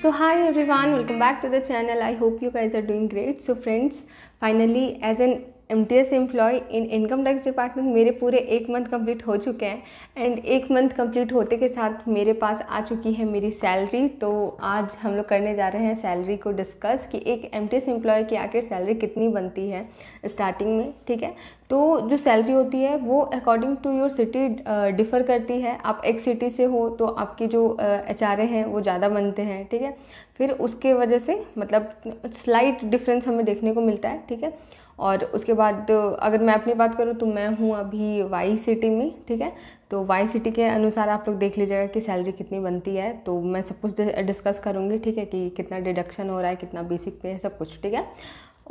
so hi everyone welcome back to the channel i hope you guys are doing great so friends finally as an M T S employ in income tax department मेरे पूरे एक month complete हो चुके हैं and एक month complete होते के साथ मेरे पास आ चुकी है मेरी सैलरी तो आज हम लोग करने जा रहे हैं सैलरी को डिस्कस कि एक एम टी एस एम्प्लॉय की आखिर सैलरी कितनी बनती है स्टार्टिंग में ठीक है तो जो सैलरी होती है वो according to your city differ करती है आप एक सिटी से हो तो आपके जो एच आर ए हैं वो ज़्यादा बनते हैं ठीक है फिर उसके वजह से मतलब स्लाइट डिफरेंस हमें देखने को मिलता है ठीक है और उसके बाद अगर मैं अपनी बात करूँ तो मैं हूँ अभी वाई सिटी में ठीक है तो वाई सिटी के अनुसार आप लोग देख लीजिएगा कि सैलरी कितनी बनती है तो मैं सब कुछ डिस्कस करूँगी ठीक है कि कितना डिडक्शन हो रहा है कितना बेसिक पे है सब कुछ ठीक है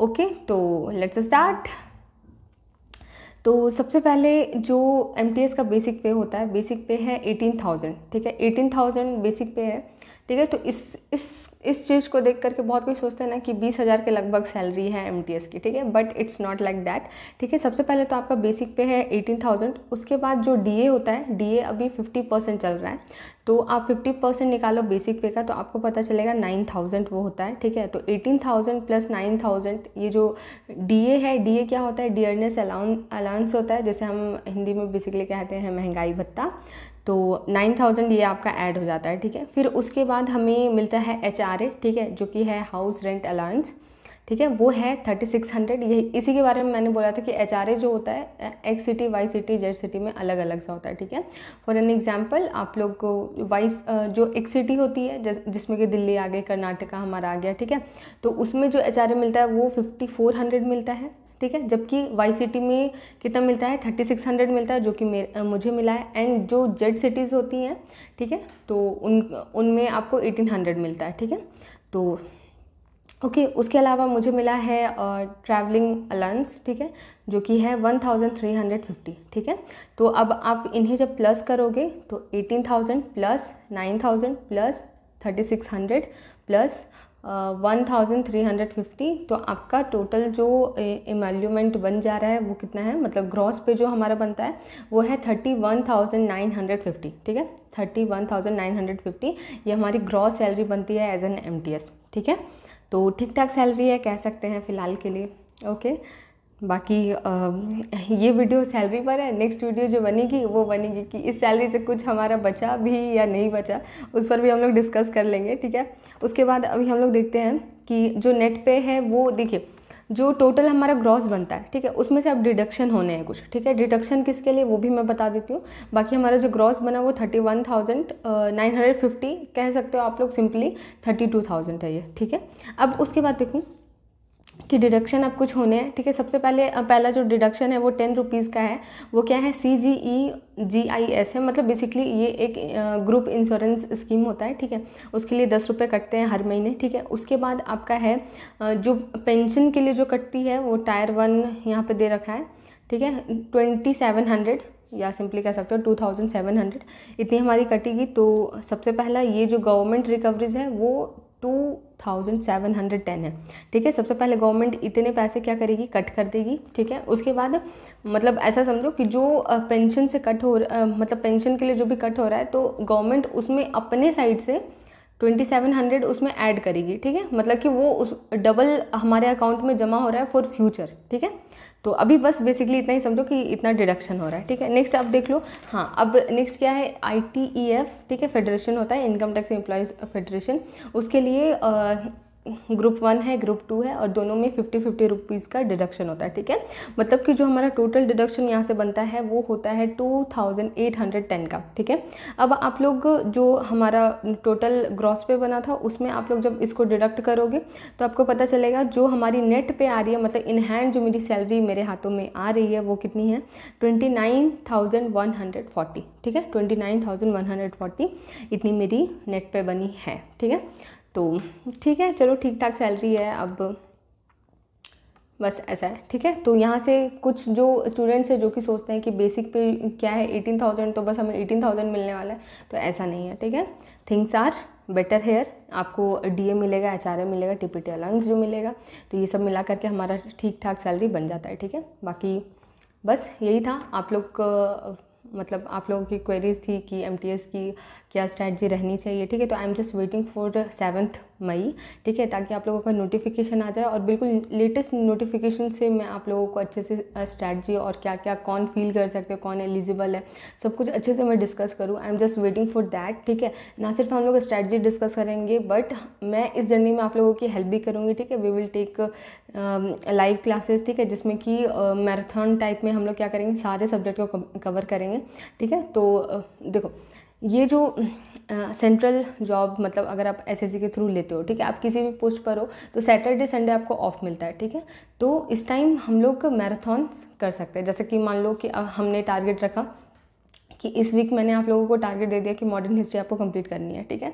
ओके तो लेट्स स्टार्ट तो सबसे पहले जो एम का बेसिक पे होता है बेसिक पे है एटीन थाउजेंड ठीक है एटीन थाउजेंड बेसिक पे है ठीक है तो इस इस इस चीज़ को देख करके बहुत कोई सोचते हैं ना कि बीस हज़ार के लगभग सैलरी है एम की ठीक है but it's not like that ठीक है सबसे पहले तो आपका बेसिक पे है एटीन थाउजेंड उसके बाद जो डी होता है डी अभी फिफ्टी परसेंट चल रहा है तो आप फिफ्टी परसेंट निकालो बेसिक पे का तो आपको पता चलेगा नाइन थाउजेंड वो होता है ठीक है तो eighteen thousand plus nine thousand ये जो डी है डी क्या होता है डियरनेस अलाउंस अलाउंस होता है जैसे हम हिंदी में बेसिकली कहते हैं महंगाई भत्ता तो नाइन थाउजेंड ये आपका ऐड हो जाता है ठीक है फिर उसके बाद हमें मिलता है एच आर ए ठीक है जो कि है हाउस रेंट अलाउंस ठीक है वो है थर्टी सिक्स हंड्रेड ये इसी के बारे में मैंने बोला था कि एच आर ए जो होता है X city Y city Z city में अलग अलग सा होता है ठीक है फॉर एन एग्जाम्पल आप लोग को वाई जो एक सिटी होती है जिसमें कि दिल्ली आ गई कर्नाटका हमारा आ गया ठीक है तो उसमें जो एच आर ए मिलता है वो फिफ्टी फोर हंड्रेड मिलता है ठीक है जबकि वाई सिटी में कितना मिलता है थर्टी सिक्स हंड्रेड मिलता है जो कि मुझे मिला है एंड जो जेड सिटीज़ होती हैं ठीक है तो उन उनमें आपको एटीन हंड्रेड मिलता है ठीक है तो ओके okay, उसके अलावा मुझे मिला है ट्रैवलिंग अलाउंस ठीक है जो कि है one thousand three hundred fifty ठीक है तो अब आप इन्हें जब प्लस करोगे तो eighteen thousand plus nine thousand plus thirty six hundred plus one thousand three hundred fifty तो आपका टोटल जो इमेल्यूमेंट बन जा रहा है वो कितना है मतलब ग्रॉस पे जो हमारा बनता है वो है thirty one thousand nine hundred fifty ठीक है thirty one thousand nine hundred fifty ये हमारी ग्रॉस सैलरी बनती है as an M T S ठीक है तो ठीक ठाक सैलरी है कह सकते हैं फ़िलहाल के लिए ओके okay? बाकी आ, ये वीडियो सैलरी पर है नेक्स्ट वीडियो जो बनेगी वो बनेगी कि इस सैलरी से कुछ हमारा बचा भी या नहीं बचा उस पर भी हम लोग डिस्कस कर लेंगे ठीक है उसके बाद अभी हम लोग देखते हैं कि जो नेट पे है वो देखिए जो टोटल हमारा ग्रॉस बनता है ठीक है उसमें से अब डिडक्शन होने हैं कुछ ठीक है डिडक्शन किसके लिए वो भी मैं बता देती हूँ बाकी हमारा जो ग्रॉस बना वो thirty one thousand nine hundred fifty कह सकते हो आप लोग सिंपली थर्टी टू थाउजेंड है ये ठीक है अब उसके बाद देखूँ कि डिडक्शन अब कुछ होने हैं ठीक है सबसे पहले पहला जो डिडक्शन है वो टेन रुपीज़ का है वो क्या है सी जी ई जी आई एस है मतलब बेसिकली ये एक ग्रुप इंश्योरेंस स्कीम होता है ठीक है उसके लिए दस रुपये कटते हैं हर महीने ठीक है उसके बाद आपका है जो पेंशन के लिए जो कटती है वो टायर वन यहाँ पे दे रखा है ठीक है ट्वेंटी सेवन हंड्रेड या सिंपली कह सकते हो टू थाउजेंड सेवन हंड्रेड इतनी हमारी कटेगी तो सबसे पहला ये जो गवर्नमेंट रिकवरीज है वो two thousand seven hundred ten है ठीक है सबसे पहले गवर्नमेंट इतने पैसे क्या करेगी कट कर देगी ठीक है उसके बाद मतलब ऐसा समझो कि जो पेंशन से कट हो मतलब पेंशन के लिए जो भी कट हो रहा है तो गवर्नमेंट उसमें अपने साइड से ट्वेंटी सेवन हंड्रेड उसमें ऐड करेगी ठीक है मतलब कि वो उस डबल हमारे अकाउंट में जमा हो रहा है फॉर फ्यूचर ठीक है तो अभी बस बेसिकली इतना ही समझो कि इतना डिडक्शन हो रहा है ठीक है नेक्स्ट आप देख लो हाँ अब नेक्स्ट क्या है आई e ठीक है फेडरेशन होता है इनकम टैक्स एम्प्लॉयज़ फेडरेशन उसके लिए आ, ग्रुप वन है ग्रुप टू है और दोनों में फिफ्टी फिफ्टी रुपीज़ का डिडक्शन होता है ठीक है मतलब कि जो हमारा टोटल डिडक्शन यहाँ से बनता है वो होता है two thousand eight hundred ten का ठीक है अब आप लोग जो हमारा टोटल ग्रॉस पे बना था उसमें आप लोग जब इसको डिडक्ट करोगे तो आपको पता चलेगा जो हमारी नेट पे आ रही है मतलब इन हैंड जो मेरी सैलरी मेरे हाथों में आ रही है वो कितनी है twenty nine thousand one hundred forty ठीक है twenty nine thousand one hundred forty इतनी मेरी नेट पे बनी है ठीक है तो ठीक है चलो ठीक ठाक सैलरी है अब बस ऐसा है ठीक है तो यहाँ से कुछ जो स्टूडेंट्स हैं जो कि सोचते हैं कि बेसिक पे क्या है एटीन थाउजेंड तो बस हमें एटीन थाउजेंड मिलने वाला है तो ऐसा नहीं है ठीक है थिंग्स आर बेटर हेयर आपको डी मिलेगा एच मिलेगा टी पी अलाउंस जो मिलेगा तो ये सब मिला करके हमारा ठीक ठाक सैलरी बन जाता है ठीक है बाकी बस यही था आप लोग मतलब आप लोगों की क्वेरीज थी कि एम की क्या स्ट्रैटी रहनी चाहिए ठीक है तो I am just waiting for seventh May ठीक है ताकि आप लोगों का नोटिफिकेशन आ जाए और बिल्कुल लेटेस्ट नोटिफिकेशन से मैं आप लोगों को अच्छे से स्ट्रैटी और क्या क्या कौन फील कर सकते हैं कौन एलिजिबल है सब कुछ अच्छे से मैं डिस्कस करूँ I am just waiting for that ठीक है ना सिर्फ हम लोग स्ट्रैटी डिस्कस करेंगे बट मैं इस जर्नी में आप लोगों की हेल्प भी करूँगी ठीक है we will take live classes ठीक है जिसमें कि मैराथन टाइप में हम लोग क्या करेंगे सारे सब्जेक्ट को कवर करेंगे ठीक है तो देखो ये जो सेंट्रल जॉब मतलब अगर आप एसएससी के थ्रू लेते हो ठीक है आप किसी भी पोस्ट पर हो तो सैटरडे संडे आपको ऑफ मिलता है ठीक है तो इस टाइम हम लोग मैराथन्स कर सकते हैं जैसे कि मान लो कि हमने टारगेट रखा कि इस वीक मैंने आप लोगों को टारगेट दे दिया कि मॉडर्न हिस्ट्री आपको कंप्लीट करनी है ठीक है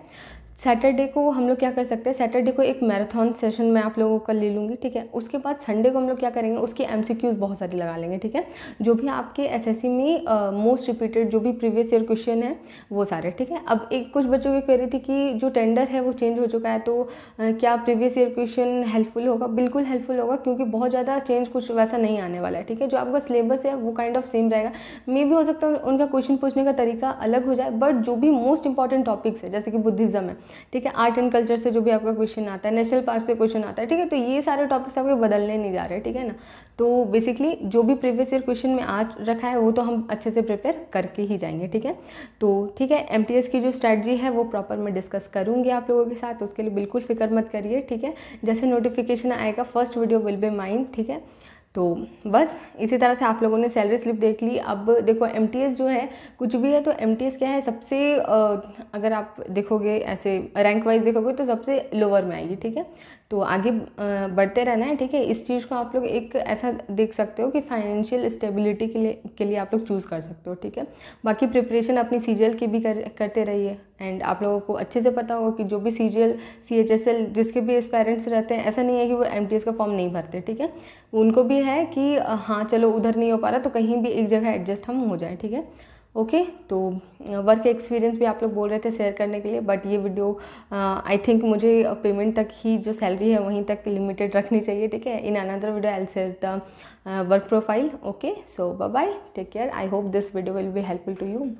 सैटरडे को हम लोग क्या कर सकते हैं सैटरडे को एक मैराथन सेशन मैं आप लोगों का ले लूँगी ठीक है उसके बाद संडे को हम लोग क्या करेंगे उसकी एम बहुत सारी लगा लेंगे ठीक है जो भी आपके एस में मोस्ट रिपीटेड जो भी प्रीवियस ईयर क्वेश्चन है वो सारे ठीक है अब एक कुछ बच्चों की कह रही थी कि जो टेंडर है वो चेंज हो चुका है तो क्या प्रीवियस ईयर क्वेश्चन हेल्पफुल होगा बिल्कुल हेल्पफुल होगा क्योंकि बहुत ज़्यादा चेंज कुछ वैसा नहीं आने वाला है ठीक है जो आपका सिलेबस है वो काइंड ऑफ सेम रहेगा मे भी हो सकता है उनका क्वेश्चन पूछने का तरीका अलग हो जाए बट जो भी मोस्ट इंपॉर्टेंट टॉपिक्स है जैसे कि बुद्धिज्म है ठीक है आर्ट एंड कल्चर से जो भी आपका क्वेश्चन आता है नेशनल पार्क से क्वेश्चन आता है ठीक है तो ये सारे टॉपिक्स आपके बदलने नहीं जा रहे ठीक है ना तो बेसिकली जो भी प्रीवियस ईयर क्वेश्चन में आज रखा है वो तो हम अच्छे से प्रिपेयर करके ही जाएंगे ठीक है तो ठीक है एम की जो स्ट्रैटी है वो प्रॉपर मैं डिस्कस करूँगी आप लोगों के साथ उसके लिए बिल्कुल फिक्र मत करिए ठीक है जैसे नोटिफिकेशन आएगा first video will be mind ठीक है तो बस इसी तरह से आप लोगों ने सैलरी स्लिप देख ली अब देखो एम जो है कुछ भी है तो एम क्या है सबसे अगर आप देखोगे ऐसे रैंक वाइज देखोगे तो सबसे लोअर में आएगी ठीक है तो आगे बढ़ते रहना है ठीक है इस चीज़ को आप लोग एक ऐसा देख सकते हो कि फाइनेंशियल स्टेबिलिटी के लिए के लिए आप लोग चूज़ कर सकते हो ठीक है बाकी प्रिपरेशन अपनी सीजल की भी कर, करते रहिए एंड आप लोगों को अच्छे से पता होगा कि जो भी C G L C H S L जिसके भी इस पेरेंट्स रहते हैं ऐसा नहीं है कि वो एम टी एस का फॉर्म नहीं भरते ठीक है उनको भी है कि हाँ चलो उधर नहीं हो पा रहा तो कहीं भी एक जगह एडजस्ट हम हो जाए ठीक है ओके okay, तो वर्क एक्सपीरियंस भी आप लोग बोल रहे थे शेयर करने के लिए बट ये वीडियो आई थिंक मुझे पेमेंट तक ही जो सैलरी है वहीं तक लिमिटेड रखनी चाहिए ठीक है in another video I share the work profile okay so bye bye take care I hope this video will be helpful to you